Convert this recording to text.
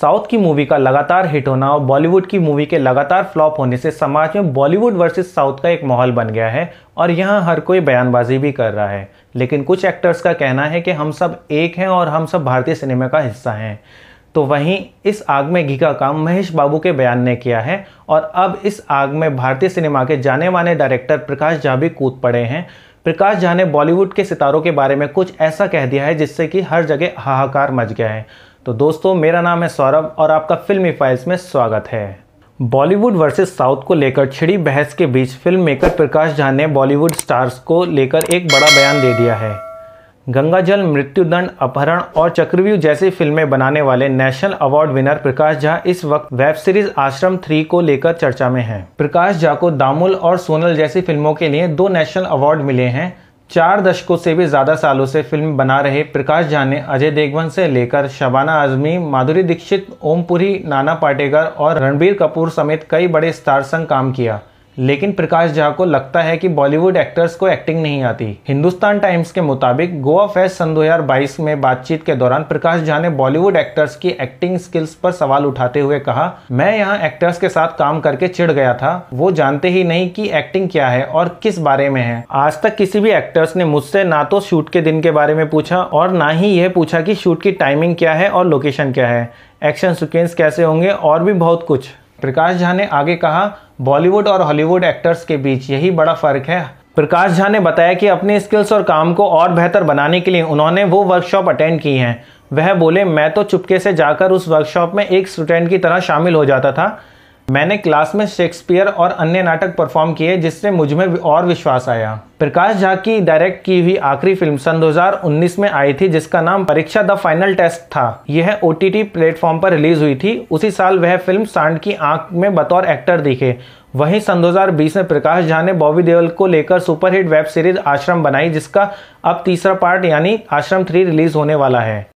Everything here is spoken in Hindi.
साउथ की मूवी का लगातार हिट होना और बॉलीवुड की मूवी के लगातार फ्लॉप होने से समाज में बॉलीवुड वर्सेस साउथ का एक माहौल बन गया है और यहाँ हर कोई बयानबाजी भी कर रहा है लेकिन कुछ एक्टर्स का कहना है कि हम सब एक हैं और हम सब भारतीय सिनेमा का हिस्सा हैं तो वहीं इस आग में घी का काम महेश बाबू के बयान ने किया है और अब इस आग में भारतीय सिनेमा के जाने माने डायरेक्टर प्रकाश झा भी कूद पड़े हैं प्रकाश झा ने बॉलीवुड के सितारों के बारे में कुछ ऐसा कह दिया है जिससे कि हर जगह हाहाकार मच गया है तो दोस्तों मेरा नाम है सौरभ और आपका फिल्मी फाइल्स में स्वागत है बॉलीवुड वर्सेस साउथ को लेकर छिड़ी बहस के बीच फिल्म मेकर प्रकाश झा ने बॉलीवुड स्टार्स को लेकर एक बड़ा बयान दे दिया है गंगाजल मृत्युदंड अपहरण और चक्रव्यूह जैसी फिल्में बनाने वाले national award winner Prakash Jha इस वक्त वेब सीरीज आश्रम थ्री को लेकर चर्चा में हैं। प्रकाश झा को दामुल और सोनल जैसी फिल्मों के लिए दो नेशनल अवार्ड मिले हैं चार दशकों से भी ज़्यादा सालों से फिल्म बना रहे प्रकाश झा ने अजय देवगन से लेकर शबाना आजमी माधुरी दीक्षित ओमपुरी नाना पाटेकर और रणबीर कपूर समेत कई बड़े स्टार संग काम किया लेकिन प्रकाश झा को लगता है कि बॉलीवुड एक्टर्स को एक्टिंग नहीं आती हिंदुस्तान टाइम्स के मुताबिक गोवा फेस्ट सन 2022 में बातचीत के दौरान प्रकाश झा ने बॉलीवुड एक्टर्स की एक्टिंग स्किल्स पर सवाल उठाते हुए कहा मैं यहाँ एक्टर्स के साथ काम करके चिढ़ गया था वो जानते ही नहीं की एक्टिंग क्या है और किस बारे में है आज तक किसी भी एक्टर्स ने मुझसे ना तो शूट के दिन के बारे में पूछा और ना ही यह पूछा की शूट की टाइमिंग क्या है और लोकेशन क्या है एक्शन सिक्वेंस कैसे होंगे और भी बहुत कुछ प्रकाश झा ने आगे कहा बॉलीवुड और हॉलीवुड एक्टर्स के बीच यही बड़ा फर्क है प्रकाश झा ने बताया कि अपने स्किल्स और काम को और बेहतर बनाने के लिए उन्होंने वो वर्कशॉप अटेंड की हैं वह बोले मैं तो चुपके से जाकर उस वर्कशॉप में एक स्टूडेंट की तरह शामिल हो जाता था मैंने क्लास में शेक्सपियर और अन्य नाटक परफॉर्म किए जिससे मुझ में और विश्वास आया प्रकाश झा की डायरेक्ट की हुई आखिरी फिल्म सन 2019 में आई थी जिसका नाम परीक्षा द फाइनल टेस्ट था यह ओ टी प्लेटफॉर्म पर रिलीज हुई थी उसी साल वह फिल्म सांड की आंख में बतौर एक्टर दिखे वहीं सन 2020 में प्रकाश झा ने बॉबी देओल को लेकर सुपरहिट वेब सीरीज आश्रम बनाई जिसका अब तीसरा पार्ट यानी आश्रम थ्री रिलीज होने वाला है